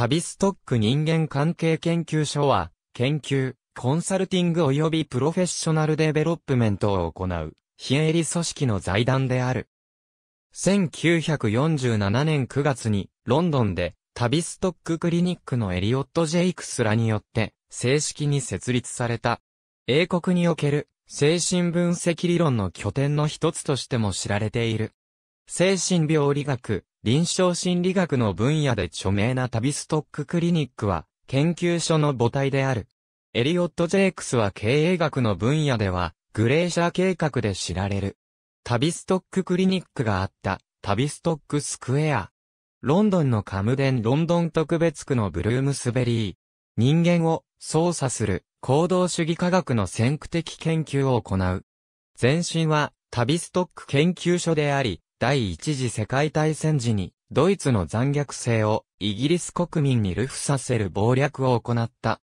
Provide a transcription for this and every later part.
タビストック人間関係研究所は、研究、コンサルティング及びプロフェッショナルデベロップメントを行う、非営利組織の財団である。1947年9月に、ロンドンで、タビストッククリニックのエリオット・ジェイクスらによって、正式に設立された。英国における、精神分析理論の拠点の一つとしても知られている。精神病理学、臨床心理学の分野で著名なタビストッククリニックは、研究所の母体である。エリオット・ジェイクスは経営学の分野では、グレーシャー計画で知られる。タビストッククリニックがあった、タビストックスクエア。ロンドンのカムデンロンドン特別区のブルームスベリー。人間を操作する行動主義科学の先駆的研究を行う。前身はタビストック研究所であり、第一次世界大戦時に、ドイツの残虐性をイギリス国民に流布させる謀略を行った。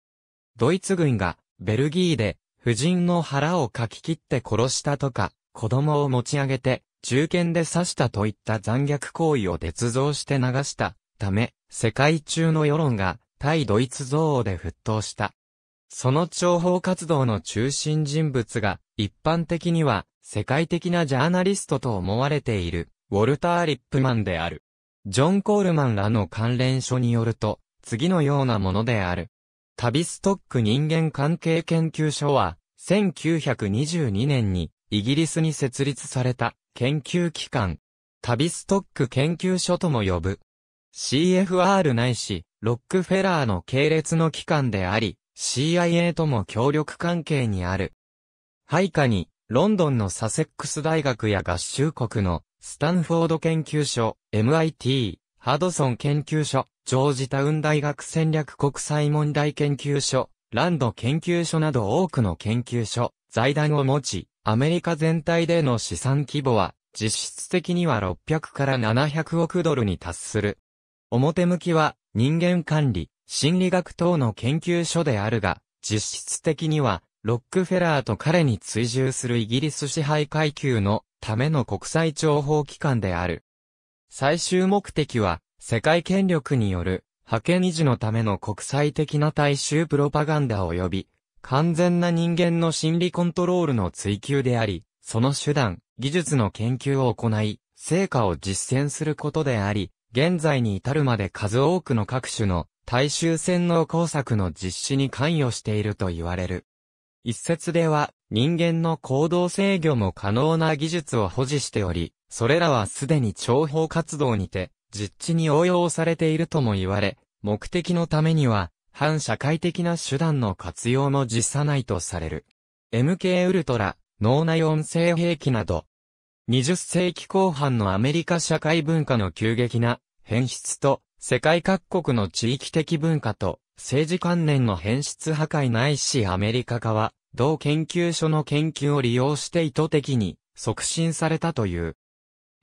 ドイツ軍が、ベルギーで、婦人の腹をかき切って殺したとか、子供を持ち上げて、中堅で刺したといった残虐行為を捏造して流したため、世界中の世論が対ドイツ憎悪で沸騰した。その諜報活動の中心人物が一般的には世界的なジャーナリストと思われている、ウォルター・リップマンである。ジョン・コールマンらの関連書によると、次のようなものである。タビストック人間関係研究所は、1922年にイギリスに設立された研究機関、タビストック研究所とも呼ぶ。CFR ないし、ロックフェラーの系列の機関であり、CIA とも協力関係にある。配下にロンドンのサセックス大学や合衆国のスタンフォード研究所、MIT、ハドソン研究所、ジョージタウン大学戦略国際問題研究所、ランド研究所など多くの研究所、財団を持ち、アメリカ全体での資産規模は、実質的には600から700億ドルに達する。表向きは、人間管理、心理学等の研究所であるが、実質的には、ロックフェラーと彼に追従するイギリス支配階級のための国際情報機関である。最終目的は、世界権力による、派遣維持のための国際的な大衆プロパガンダ及び、完全な人間の心理コントロールの追求であり、その手段、技術の研究を行い、成果を実践することであり、現在に至るまで数多くの各種の大衆洗脳工作の実施に関与していると言われる。一説では、人間の行動制御も可能な技術を保持しており、それらはすでに情報活動にて、実地に応用されているとも言われ、目的のためには、反社会的な手段の活用も実さないとされる。MK ウルトラ、脳内音声兵器など、20世紀後半のアメリカ社会文化の急激な変質と、世界各国の地域的文化と政治関連の変質破壊ないしアメリカ化は、同研究所の研究を利用して意図的に促進されたという。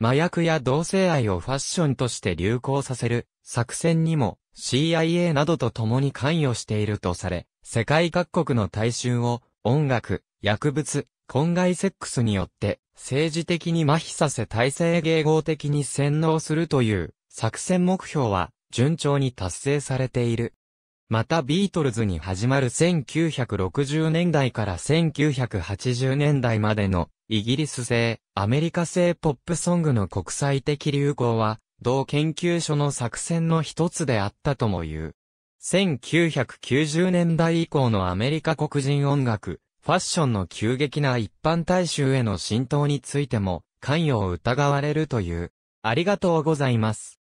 麻薬や同性愛をファッションとして流行させる作戦にも CIA などと共に関与しているとされ、世界各国の大衆を音楽、薬物、婚外セックスによって政治的に麻痺させ体制迎合的に洗脳するという作戦目標は順調に達成されている。またビートルズに始まる1960年代から1980年代までのイギリス製、アメリカ製ポップソングの国際的流行は、同研究所の作戦の一つであったとも言う。1990年代以降のアメリカ黒人音楽、ファッションの急激な一般大衆への浸透についても、関与を疑われるという。ありがとうございます。